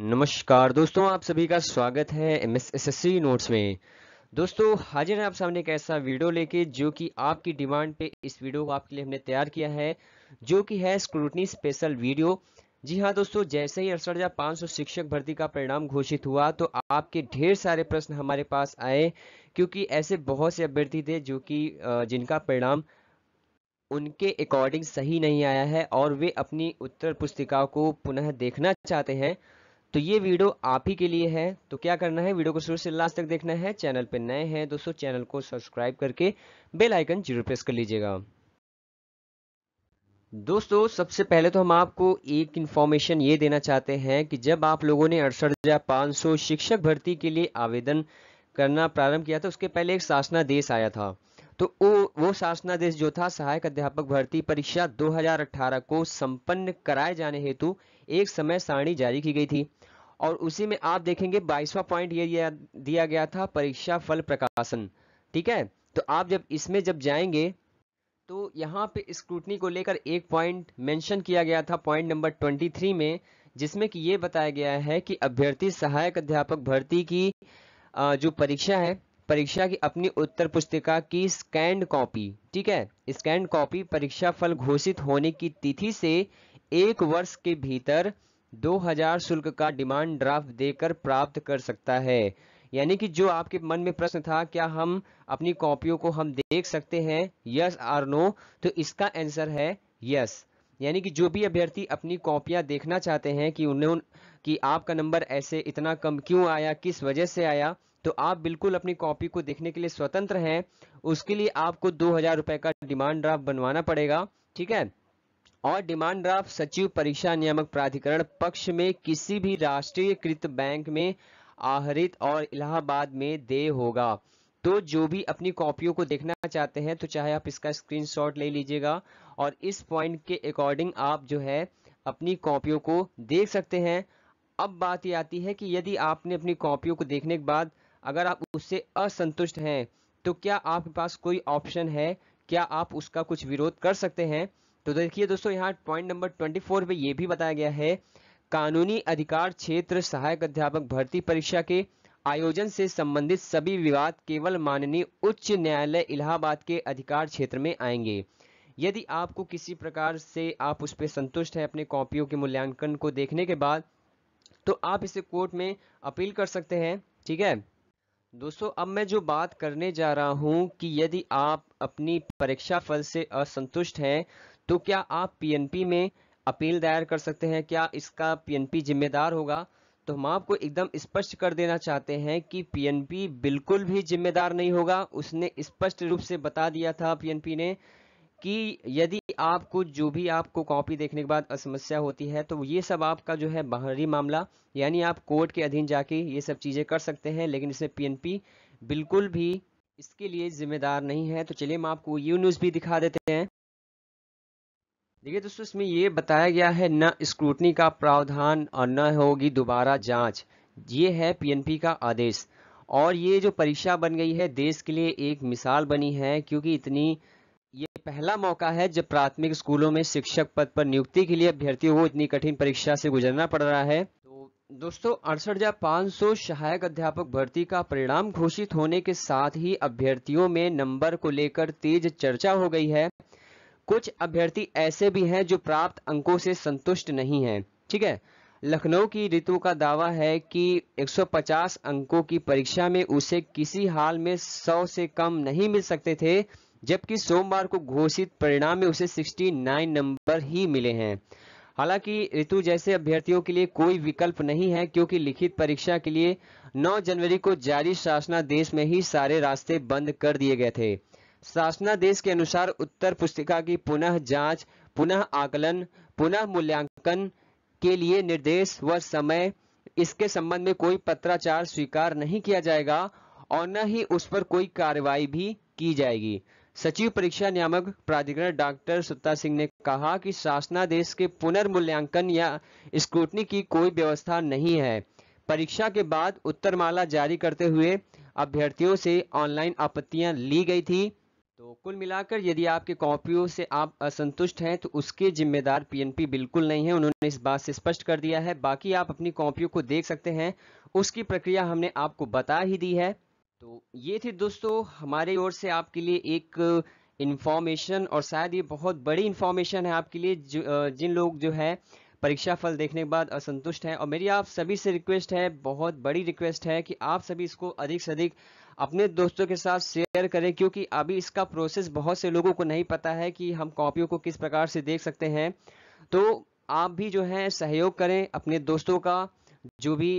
नमस्कार दोस्तों आप सभी का स्वागत है M S S S C notes में दोस्तों हाजिर है आप सामने एक ऐसा वीडियो लेके जो कि आपकी डिमांड पे इस वीडियो को आपके लिए हमने तैयार किया है जो कि है स्क्रूटनी स्पेशल वीडियो जी हाँ दोस्तों जैसे ही अड़सठ हज़ार पाँच सौ शिक्षक भर्ती का परिणाम घोषित हुआ तो आपके ढेर सारे प्रश्न हमारे पास आए क्योंकि ऐसे बहुत से अभ्यर्थी थे जो कि जिनका परिणाम उनके अकॉर्डिंग सही नहीं आया है और वे अपनी उत्तर पुस्तिका को पुनः देखना चाहते हैं तो ये वीडियो आप ही के लिए है तो क्या करना है वीडियो को शुरू से लास्ट तक देखना है चैनल पर नए हैं दोस्तों चैनल को सब्सक्राइब करके बेल आइकन जरूर प्रेस कर लीजिएगा दोस्तों सबसे पहले तो हम आपको एक इन्फॉर्मेशन ये देना चाहते हैं कि जब आप लोगों ने अड़सठ हज़ार पाँच सौ शिक्षक भर्ती के लिए आवेदन करना प्रारंभ किया था उसके पहले एक शासनादेश आया था तो वो वो शासनादेश जो था सहायक अध्यापक भर्ती परीक्षा 2018 को संपन्न कराए जाने हेतु एक समय सारणी जारी की गई थी और उसी में आप देखेंगे बाईसवा पॉइंट ये दिया गया था परीक्षा फल प्रकाशन ठीक है तो आप जब इसमें जब जाएंगे तो यहाँ पे स्क्रूटनी को लेकर एक पॉइंट मेंशन किया गया था पॉइंट नंबर 23 में जिसमें कि ये बताया गया है कि अभ्यर्थी सहायक अध्यापक भर्ती की जो परीक्षा है परीक्षा की अपनी उत्तर पुस्तिका की स्कैंड कॉपी ठीक है स्कैंड कॉपी परीक्षा फल घोषित होने की तिथि से एक वर्ष के भीतर 2000 शुल्क का डिमांड ड्राफ्ट देकर प्राप्त कर सकता है यानी कि जो आपके मन में प्रश्न था क्या हम अपनी कॉपियों को हम देख सकते हैं यस आर नो तो इसका आंसर है यस यानी कि जो भी अभ्यर्थी अपनी कॉपियां देखना चाहते हैं कि उन्हें कि आपका नंबर ऐसे इतना कम क्यों आया किस वजह से आया तो आप बिल्कुल अपनी कॉपी को देखने के लिए स्वतंत्र हैं उसके लिए आपको दो हजार रुपए का डिमांड ड्राफ्ट बनवाना पड़ेगा ठीक है और डिमांड ड्राफ्ट सचिव परीक्षा नियामक प्राधिकरण पक्ष में किसी भी राष्ट्रीयकृत बैंक में आहरित और इलाहाबाद में दे होगा तो जो भी अपनी कॉपियों को देखना चाहते हैं तो चाहे आप इसका स्क्रीनशॉट ले लीजिएगा और इस पॉइंट के अकॉर्डिंग आप जो है अपनी कॉपियों को देख सकते हैं अब बात ये आती है कि यदि आपने अपनी कॉपियों को देखने के बाद अगर आप उससे असंतुष्ट हैं तो क्या आपके पास कोई ऑप्शन है क्या आप उसका कुछ विरोध कर सकते हैं तो देखिए दोस्तों यहाँ पॉइंट नंबर ट्वेंटी फोर पे ये भी बताया गया है कानूनी अधिकार क्षेत्र सहायक अध्यापक भर्ती परीक्षा के आयोजन से संबंधित सभी विवाद केवल माननीय उच्च न्यायालय इलाहाबाद के अधिकार क्षेत्र में आएंगे यदि आपको किसी प्रकार से आप उस पर संतुष्ट हैं अपने कॉपियों के मूल्यांकन को देखने के बाद तो आप इसे कोर्ट में अपील कर सकते हैं ठीक है दोस्तों अब मैं जो बात करने जा रहा हूं कि यदि आप अपनी परीक्षा फल से असंतुष्ट हैं तो क्या आप पीएनपी में अपील दायर कर सकते हैं क्या इसका पीएनपी जिम्मेदार होगा तो हम आपको एकदम स्पष्ट कर देना चाहते हैं कि पीएनपी बिल्कुल भी जिम्मेदार नहीं होगा उसने स्पष्ट रूप से बता दिया था पीएनपी ने कि यदि आप कुछ जो भी आपको कॉपी देखने के बाद समस्या होती है तो ये सब आपका जो है बाहरी मामला यानी आप कोर्ट के अधीन जाके ये सब चीज़ें कर सकते हैं लेकिन इसमें पीएनपी बिल्कुल भी इसके लिए जिम्मेदार नहीं है तो चलिए हम आपको ये न्यूज़ भी दिखा देते हैं देखिए दोस्तों इसमें ये बताया गया है न स्क्रूटनी का प्रावधान और न होगी दोबारा जांच ये है पीएनपी का आदेश और ये जो परीक्षा बन गई है देश के लिए एक मिसाल बनी है क्योंकि इतनी ये पहला मौका है जब प्राथमिक स्कूलों में शिक्षक पद पर नियुक्ति के लिए अभ्यर्थियों को इतनी कठिन परीक्षा से गुजरना पड़ रहा है तो दोस्तों अड़सठ सौ सहायक अध्यापक भर्ती का परिणाम घोषित होने के साथ ही अभ्यर्थियों में नंबर को लेकर तेज चर्चा हो गई है कुछ अभ्यर्थी ऐसे भी हैं जो प्राप्त अंकों से संतुष्ट नहीं है ठीक है लखनऊ की ऋतु का दावा है कि 150 अंकों की परीक्षा में उसे किसी हाल में 100 से कम नहीं मिल सकते थे जबकि सोमवार को घोषित परिणाम में उसे 69 नंबर ही मिले हैं हालांकि ऋतु जैसे अभ्यर्थियों के लिए कोई विकल्प नहीं है क्योंकि लिखित परीक्षा के लिए 9 जनवरी को जारी शासनादेश में ही सारे रास्ते बंद कर दिए गए थे शासनादेश के अनुसार उत्तर पुस्तिका की पुनः जांच, पुनः आकलन पुनः मूल्यांकन के लिए निर्देश व समय इसके संबंध में कोई पत्राचार स्वीकार नहीं किया जाएगा और न ही उस पर कोई कार्रवाई भी की जाएगी सचिव परीक्षा नियामक प्राधिकरण डॉक्टर सुत्ता सिंह ने कहा कि शासनादेश के पुनर्मूल्यांकन या स्क्रूटनी की कोई व्यवस्था नहीं है परीक्षा के बाद उत्तरमाला जारी करते हुए अभ्यर्थियों से ऑनलाइन आपत्तियां ली गई थी तो कुल मिलाकर यदि आपके कॉपियों से आप असंतुष्ट हैं तो उसके जिम्मेदार पीएनपी बिल्कुल नहीं है उन्होंने इस बात से स्पष्ट कर दिया है बाकी आप अपनी कॉपियों को देख सकते हैं उसकी प्रक्रिया हमने आपको बता ही दी है तो ये थे दोस्तों हमारे ओर से आपके लिए एक इन्फॉर्मेशन और शायद ये बहुत बड़ी इन्फॉर्मेशन है आपके लिए जिन लोग जो है परीक्षा फल देखने के बाद असंतुष्ट हैं और मेरी आप सभी से रिक्वेस्ट है बहुत बड़ी रिक्वेस्ट है कि आप सभी इसको अधिक से अधिक अपने दोस्तों के साथ शेयर करें क्योंकि अभी इसका प्रोसेस बहुत से लोगों को नहीं पता है कि हम कॉपियों को किस प्रकार से देख सकते हैं तो आप भी जो है सहयोग करें अपने दोस्तों का जो भी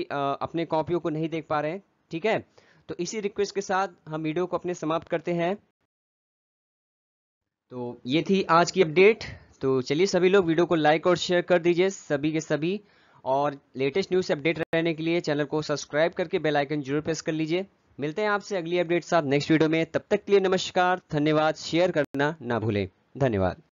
अपने कॉपियों को नहीं देख पा रहे हैं ठीक है तो इसी रिक्वेस्ट के साथ हम वीडियो को अपने समाप्त करते हैं तो ये थी आज की अपडेट तो चलिए सभी लोग वीडियो को लाइक और शेयर कर दीजिए सभी के सभी और लेटेस्ट न्यूज़ अपडेट रहने के लिए चैनल को सब्सक्राइब करके बेल आइकन जरूर प्रेस कर लीजिए मिलते हैं आपसे अगली अपडेट साथ नेक्स्ट वीडियो में तब तक के लिए नमस्कार धन्यवाद शेयर करना ना भूलें धन्यवाद